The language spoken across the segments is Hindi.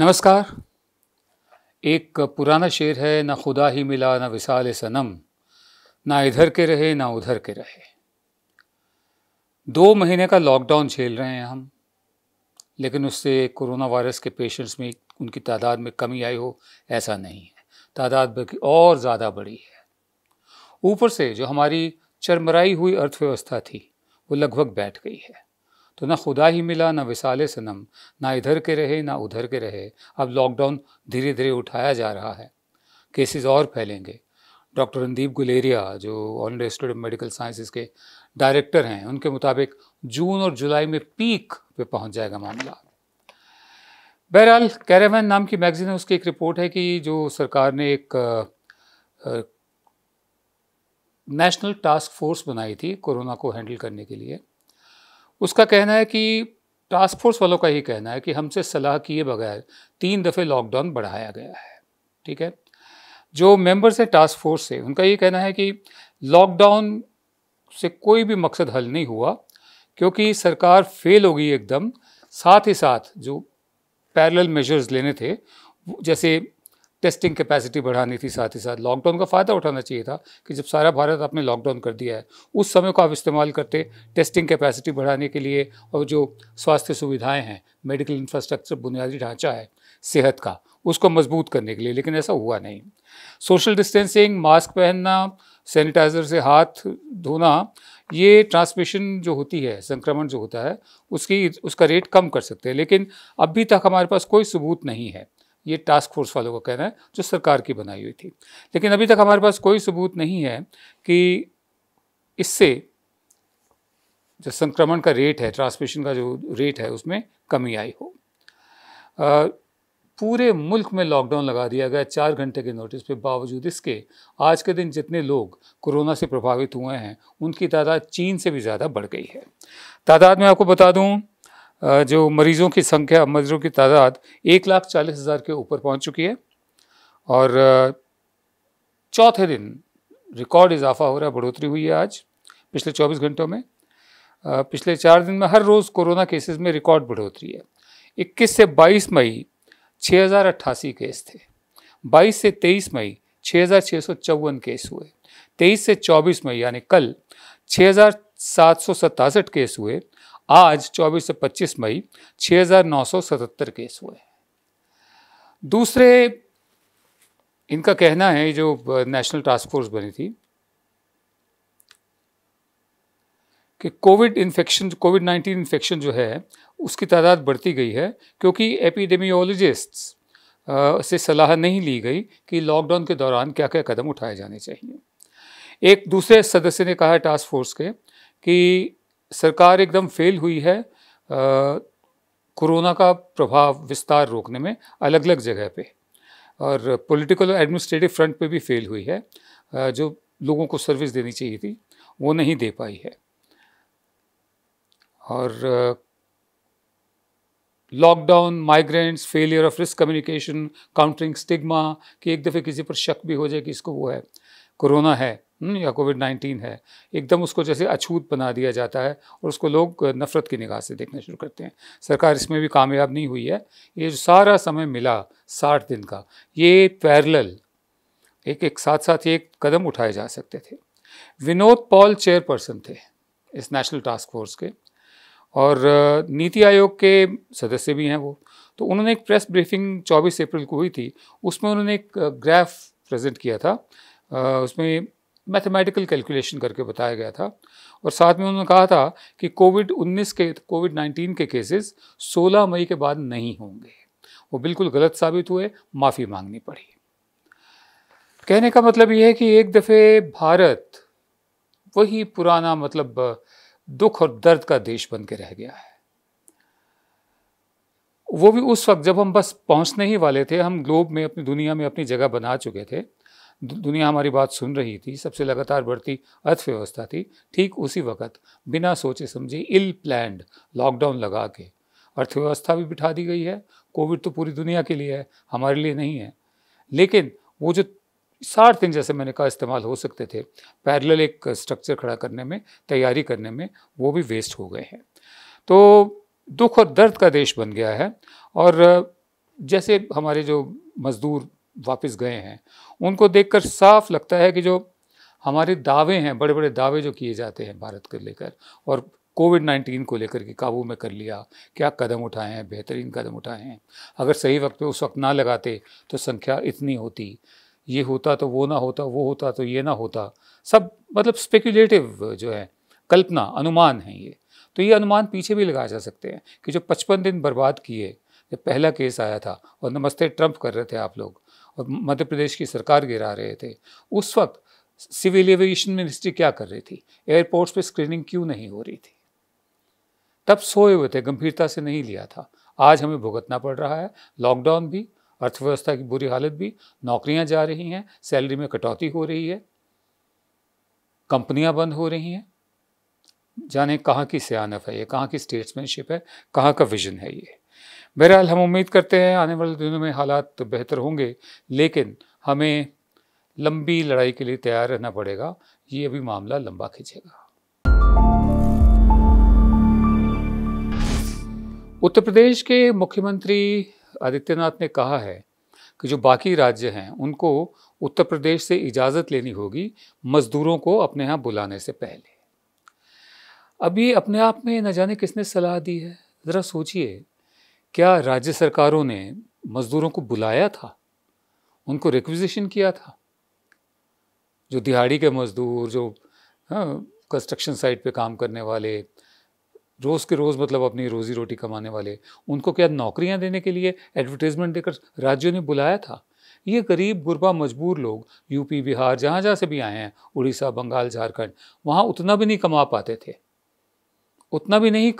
नमस्कार एक पुराना शेर है ना खुदा ही मिला ना विशाल सनम ना इधर के रहे ना उधर के रहे दो महीने का लॉकडाउन झेल रहे हैं हम लेकिन उससे कोरोना वायरस के पेशेंट्स में उनकी तादाद में कमी आई हो ऐसा नहीं है तादाद बल्कि और ज़्यादा बढ़ी है ऊपर से जो हमारी चरमराई हुई अर्थव्यवस्था थी वो लगभग बैठ गई है तो ना खुदा ही मिला ना विसाले सनम ना इधर के रहे ना उधर के रहे अब लॉकडाउन धीरे धीरे उठाया जा रहा है केसेस और फैलेंगे डॉक्टर रणदीप गुलेरिया जो All India Institute of Medical Sciences के डायरेक्टर हैं उनके मुताबिक जून और जुलाई में पीक पे पहुंच जाएगा मामला बहरहाल कैरेवन नाम की मैगजीन है उसकी एक रिपोर्ट है कि जो सरकार ने एक नेशनल टास्क फोर्स बनाई थी कोरोना को हैंडल करने के लिए उसका कहना है कि टास्क फोर्स वालों का ही कहना है कि हमसे सलाह किए बगैर तीन दफ़े लॉकडाउन बढ़ाया गया है ठीक है जो मेंबर्स हैं टास्क फोर्स से उनका ये कहना है कि लॉकडाउन से कोई भी मकसद हल नहीं हुआ क्योंकि सरकार फेल हो गई एकदम साथ ही साथ जो पैरेलल मेजर्स लेने थे जैसे टेस्टिंग कैपेसिटी बढ़ानी थी साथ ही साथ लॉकडाउन का फ़ायदा उठाना चाहिए था कि जब सारा भारत आपने लॉकडाउन कर दिया है उस समय को आप इस्तेमाल करते टेस्टिंग कैपेसिटी बढ़ाने के लिए और जो स्वास्थ्य सुविधाएं हैं मेडिकल इंफ्रास्ट्रक्चर बुनियादी ढांचा है सेहत का उसको मजबूत करने के लिए लेकिन ऐसा हुआ नहीं सोशल डिस्टेंसिंग मास्क पहनना सैनिटाइज़र से हाथ धोना ये ट्रांसमिशन जो होती है संक्रमण जो होता है उसकी उसका रेट कम कर सकते हैं लेकिन अभी तक हमारे पास कोई सबूत नहीं है ये टास्क फोर्स वालों का कहना है जो सरकार की बनाई हुई थी लेकिन अभी तक हमारे पास कोई सबूत नहीं है कि इससे जो संक्रमण का रेट है ट्रांसमिशन का जो रेट है उसमें कमी आई हो पूरे मुल्क में लॉकडाउन लगा दिया गया चार घंटे के नोटिस पे बावजूद इसके आज के दिन जितने लोग कोरोना से प्रभावित हुए हैं उनकी तादाद चीन से भी ज़्यादा बढ़ गई है तादाद में आपको बता दूँ जो मरीजों की संख्या मरीजों की तादाद एक लाख चालीस हज़ार के ऊपर पहुंच चुकी है और चौथे दिन रिकॉर्ड इजाफा हो रहा है बढ़ोतरी हुई है आज पिछले 24 घंटों में पिछले चार दिन में हर रोज़ कोरोना केसेस में रिकॉर्ड बढ़ोतरी है 21 से 22 मई छः केस थे 22 से 23 मई छः केस हुए 23 से 24 मई यानी कल छः केस हुए आज 24 से 25 मई 6,977 केस हुए दूसरे इनका कहना है जो नेशनल टास्क फोर्स बनी थी कि कोविड इन्फेक्शन कोविड 19 इन्फेक्शन जो है उसकी तादाद बढ़ती गई है क्योंकि एपिडेमियोलॉजिस्ट से सलाह नहीं ली गई कि लॉकडाउन के दौरान क्या क्या कदम उठाए जाने चाहिए एक दूसरे सदस्य ने कहा टास्क फोर्स के कि सरकार एकदम फेल हुई है कोरोना का प्रभाव विस्तार रोकने में अलग अलग जगह पे और पॉलिटिकल और एडमिनिस्ट्रेटिव फ्रंट पे भी फेल हुई है जो लोगों को सर्विस देनी चाहिए थी वो नहीं दे पाई है और lockdown migrants failure of risk communication countering stigma कि एक दफ़े किसी पर शक भी हो जाए कि इसको वो है कोरोना है हम्म, या कोविड नाइन्टीन है एकदम उसको जैसे अछूत बना दिया जाता है और उसको लोग नफ़रत की निगाह से देखना शुरू करते हैं सरकार इसमें भी कामयाब नहीं हुई है ये जो सारा समय मिला साठ दिन का ये पैरल एक एक साथ साथ एक कदम उठाए जा सकते थे विनोद पॉल चेयरपर्सन थे इस नेशनल टास्क फोर्स के और नीति आयोग के सदस्य भी हैं वो तो उन्होंने एक प्रेस ब्रीफिंग 24 अप्रैल को हुई थी उसमें उन्होंने एक ग्राफ प्रेजेंट किया था उसमें मैथमेटिकल कैलकुलेशन करके बताया गया था और साथ में उन्होंने कहा था कि कोविड 19 के कोविड 19 के केसेस 16 मई के बाद नहीं होंगे वो बिल्कुल गलत साबित हुए माफ़ी मांगनी पड़ी कहने का मतलब ये है कि एक दफ़े भारत वही पुराना मतलब दुख और दर्द का देश बन के रह गया है वो भी उस वक्त जब हम बस पहुंचने ही वाले थे हम ग्लोब में अपनी दुनिया में अपनी जगह बना चुके थे दुनिया हमारी बात सुन रही थी सबसे लगातार बढ़ती अर्थव्यवस्था थी ठीक उसी वक्त बिना सोचे समझे इल प्लैंड लॉकडाउन लगा के अर्थव्यवस्था भी बिठा दी गई है कोविड तो पूरी दुनिया के लिए है हमारे लिए नहीं है लेकिन वो जो साठ दिन जैसे मैंने कहा इस्तेमाल हो सकते थे पैरेलल एक स्ट्रक्चर खड़ा करने में तैयारी करने में वो भी वेस्ट हो गए हैं तो दुख और दर्द का देश बन गया है और जैसे हमारे जो मज़दूर वापस गए हैं उनको देखकर साफ लगता है कि जो हमारे दावे हैं बड़े बड़े दावे जो किए जाते हैं भारत को लेकर और कोविड नाइन्टीन को लेकर के काबू में कर लिया क्या कदम उठाए हैं बेहतरीन कदम उठाए हैं अगर सही वक्त पे उस वक्त ना लगाते तो संख्या इतनी होती ये होता तो वो ना होता वो होता तो ये ना होता सब मतलब स्पेकुलेटिव जो है कल्पना अनुमान है ये तो ये अनुमान पीछे भी लगाए जा सकते हैं कि जो पचपन दिन बर्बाद किए जब पहला केस आया था और नमस्ते ट्रम्प कर रहे थे आप लोग और मध्य प्रदेश की सरकार गिरा रहे थे उस वक्त सिविल एविएशन मिनिस्ट्री क्या कर रही थी एयरपोर्ट्स पे स्क्रीनिंग क्यों नहीं हो रही थी तब सोए हुए थे गंभीरता से नहीं लिया था आज हमें भुगतना पड़ रहा है लॉकडाउन भी अर्थव्यवस्था की बुरी हालत भी नौकरियां जा रही हैं सैलरी में कटौती हो रही है कंपनियां बंद हो रही हैं जाने कहाँ की सयानफ है ये कहाँ की स्टेट्समैनशिप है कहाँ का विजन है ये बहरहाल हम उम्मीद करते हैं आने वाले दिनों में हालात तो बेहतर होंगे लेकिन हमें लंबी लड़ाई के लिए तैयार रहना पड़ेगा ये अभी मामला लंबा खींचेगा उत्तर प्रदेश के मुख्यमंत्री आदित्यनाथ ने कहा है कि जो बाकी राज्य हैं उनको उत्तर प्रदेश से इजाज़त लेनी होगी मज़दूरों को अपने यहाँ बुलाने से पहले अभी अपने आप में न जाने किसने सलाह दी है ज़रा सोचिए क्या राज्य सरकारों ने मज़दूरों को बुलाया था उनको रिक्विजिशन किया था जो दिहाड़ी के मज़दूर जो कंस्ट्रक्शन हाँ, साइट पे काम करने वाले रोज़ के रोज़ मतलब अपनी रोज़ी रोटी कमाने वाले उनको क्या नौकरियां देने के लिए एडवर्टीज़मेंट देकर राज्यों ने बुलाया था ये गरीब गुरबा मजबूर लोग यूपी बिहार जहाँ जहाँ से भी आए हैं उड़ीसा बंगाल झारखंड वहाँ उतना भी नहीं कमा पाते थे उतना भी नहीं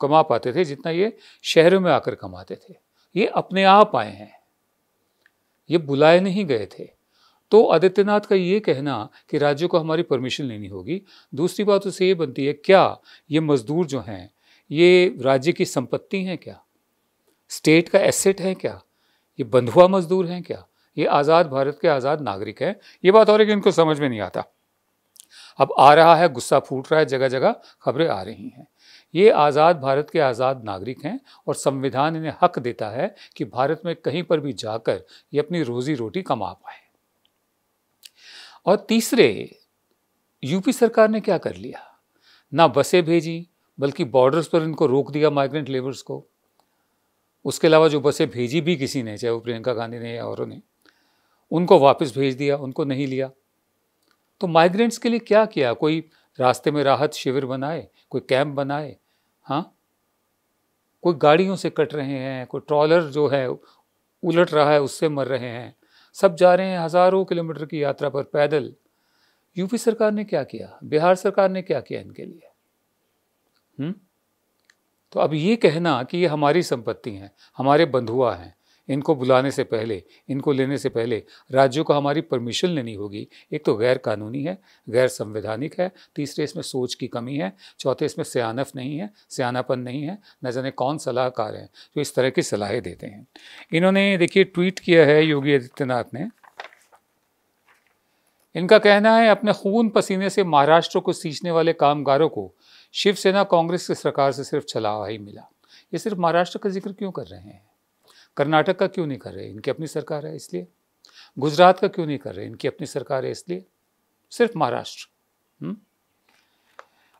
कमा पाते थे जितना ये शहरों में आकर कमाते थे ये अपने आप आए हैं ये बुलाए नहीं गए थे तो आदित्यनाथ का ये कहना कि राज्यों को हमारी परमिशन लेनी होगी दूसरी बात उसे ये बनती है क्या ये मजदूर जो हैं ये राज्य की संपत्ति हैं क्या स्टेट का एसेट है क्या ये बंधुआ मजदूर हैं क्या ये आज़ाद भारत के आज़ाद नागरिक हैं ये बात और है कि इनको समझ में नहीं आता अब आ रहा है गुस्सा फूट रहा है जगह जगह खबरें आ रही हैं ये आज़ाद भारत के आज़ाद नागरिक हैं और संविधान इन्हें हक देता है कि भारत में कहीं पर भी जाकर ये अपनी रोजी रोटी कमा पाए और तीसरे यूपी सरकार ने क्या कर लिया ना बसें भेजी बल्कि बॉर्डर्स पर इनको रोक दिया माइग्रेंट लेबर्स को उसके अलावा जो बसें भेजी भी किसी ने चाहे वो प्रियंका गांधी ने या औरों ने उनको वापस भेज दिया उनको नहीं लिया तो माइग्रेंट्स के लिए क्या किया कोई रास्ते में राहत शिविर बनाए कोई कैंप बनाए हाँ कोई गाड़ियों से कट रहे हैं कोई ट्रॉलर जो है उलट रहा है उससे मर रहे हैं सब जा रहे हैं हज़ारों किलोमीटर की यात्रा पर पैदल यूपी सरकार ने क्या किया बिहार सरकार ने क्या किया इनके लिए हुँ? तो अब ये कहना कि ये हमारी संपत्ति हैं हमारे बंधुआ हैं इनको बुलाने से पहले इनको लेने से पहले राज्यों को हमारी परमिशन लेनी होगी एक तो गैर कानूनी है गैर संवैधानिक है तीसरे इसमें सोच की कमी है चौथे इसमें सयानफ नहीं है सयानापन नहीं है न जाने कौन सलाहकार हैं जो इस तरह की सलाहें देते हैं इन्होंने देखिए ट्वीट किया है योगी आदित्यनाथ ने इनका कहना है अपने खून पसीने से महाराष्ट्र को सींचने वाले कामगारों को शिवसेना कांग्रेस की सरकार से सिर्फ छलावा ही मिला ये सिर्फ महाराष्ट्र का जिक्र क्यों कर रहे हैं कर्नाटक का क्यों नहीं कर रहे इनकी अपनी सरकार है इसलिए गुजरात का क्यों नहीं कर रहे इनकी अपनी सरकार है इसलिए सिर्फ महाराष्ट्र हम्म?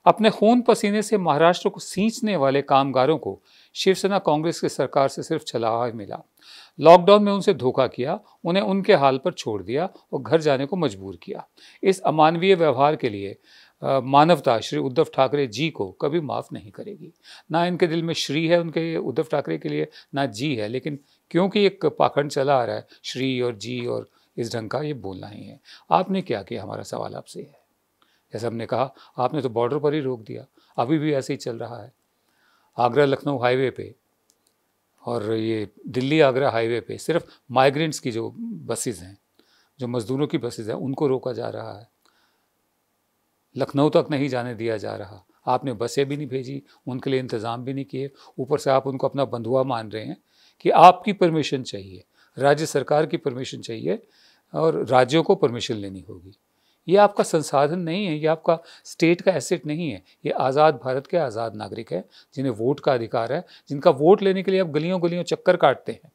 अपने खून पसीने से महाराष्ट्र को सींचने वाले कामगारों को शिवसेना कांग्रेस की सरकार से सिर्फ चलावा मिला लॉकडाउन में उनसे धोखा किया उन्हें उनके हाल पर छोड़ दिया और घर जाने को मजबूर किया इस अमानवीय व्यवहार के लिए मानवता श्री उद्धव ठाकरे जी को कभी माफ़ नहीं करेगी ना इनके दिल में श्री है उनके उद्धव ठाकरे के लिए ना जी है लेकिन क्योंकि एक पाखंड चला आ रहा है श्री और जी और इस ढंग का ये बोलना ही है आपने क्या किया हमारा सवाल आपसे है जैसे हमने कहा आपने तो बॉर्डर पर ही रोक दिया अभी भी ऐसे ही चल रहा है आगरा लखनऊ हाईवे पे और ये दिल्ली आगरा हाईवे पे सिर्फ माइग्रेंट्स की जो बसेज़ हैं जो मज़दूरों की बसेज़ हैं उनको रोका जा रहा है लखनऊ तक नहीं जाने दिया जा रहा आपने बसें भी नहीं भेजी उनके लिए इंतज़ाम भी नहीं किए ऊपर से आप उनको अपना बंधुआ मान रहे हैं कि आपकी परमिशन चाहिए राज्य सरकार की परमिशन चाहिए और राज्यों को परमिशन लेनी होगी ये आपका संसाधन नहीं है ये आपका स्टेट का एसेट नहीं है ये आज़ाद भारत के आज़ाद नागरिक हैं जिन्हें वोट का अधिकार है जिनका वोट लेने के लिए आप गलियों गलियों चक्कर काटते हैं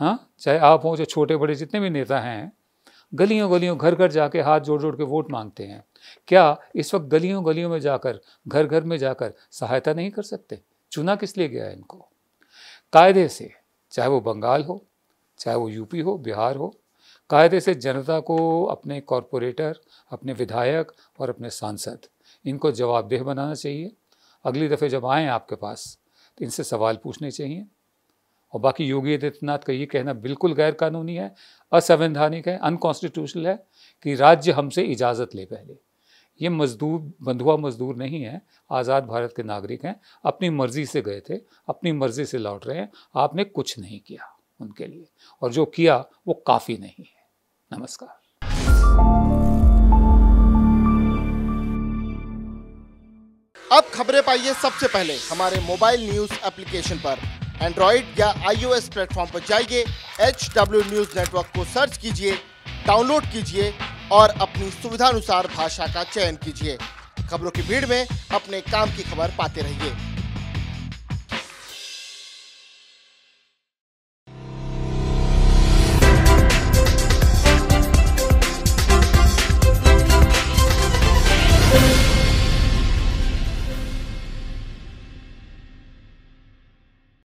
हाँ चाहे आप हों जो छोटे बड़े जितने भी नेता हैं गलियों गलियों घर घर जाके हाथ जोड़ जोड़ के वोट मांगते हैं क्या इस वक्त गलियों गलियों में जाकर घर घर में जाकर सहायता नहीं कर सकते चुना किस लिए गया है इनको कायदे से चाहे वो बंगाल हो चाहे वो यूपी हो बिहार हो कायदे से जनता को अपने कॉरपोरेटर अपने विधायक और अपने सांसद इनको जवाबदेह बनाना चाहिए अगली दफ़े जब आएँ आपके पास तो इनसे सवाल पूछने चाहिए और बाकी योगी आदित्यनाथ का ये कहना बिल्कुल गैरकानूनी है असंवैधानिक है अनकॉन्स्टिट्यूशनल है कि राज्य हमसे इजाज़त ले पहले ये मजदूर बंधुआ मजदूर नहीं है आज़ाद भारत के नागरिक हैं अपनी मर्ज़ी से गए थे अपनी मर्ज़ी से लौट रहे हैं आपने कुछ नहीं किया उनके लिए और जो किया वो काफ़ी नहीं है नमस्कार अब खबरें पाइए सबसे पहले हमारे मोबाइल न्यूज़ एप्लीकेशन पर एंड्रॉइड या आईओएस प्लेटफॉर्म पर जाइए एच डब्ल्यू न्यूज नेटवर्क को सर्च कीजिए डाउनलोड कीजिए और अपनी सुविधानुसार भाषा का चयन कीजिए खबरों की भीड़ में अपने काम की खबर पाते रहिए